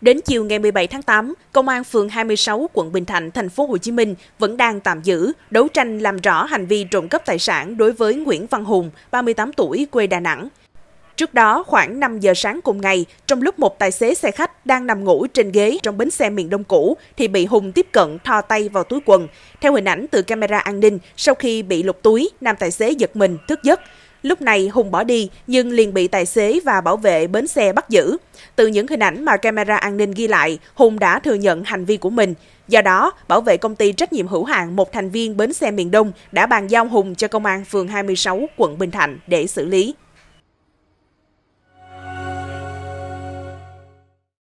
Đến chiều ngày 17 tháng 8, Công an phường 26 quận Bình Thạnh, thành phố Hồ Chí Minh vẫn đang tạm giữ, đấu tranh làm rõ hành vi trộm cắp tài sản đối với Nguyễn Văn Hùng, 38 tuổi, quê Đà Nẵng. Trước đó, khoảng 5 giờ sáng cùng ngày, trong lúc một tài xế xe khách đang nằm ngủ trên ghế trong bến xe miền Đông cũ thì bị Hùng tiếp cận thò tay vào túi quần. Theo hình ảnh từ camera an ninh, sau khi bị lục túi, nam tài xế giật mình, thức giấc. Lúc này Hùng bỏ đi nhưng liền bị tài xế và bảo vệ bến xe bắt giữ. Từ những hình ảnh mà camera an ninh ghi lại, Hùng đã thừa nhận hành vi của mình. Do đó, bảo vệ công ty trách nhiệm hữu hạn một thành viên bến xe miền Đông đã bàn giao Hùng cho công an phường 26 quận Bình Thạnh để xử lý.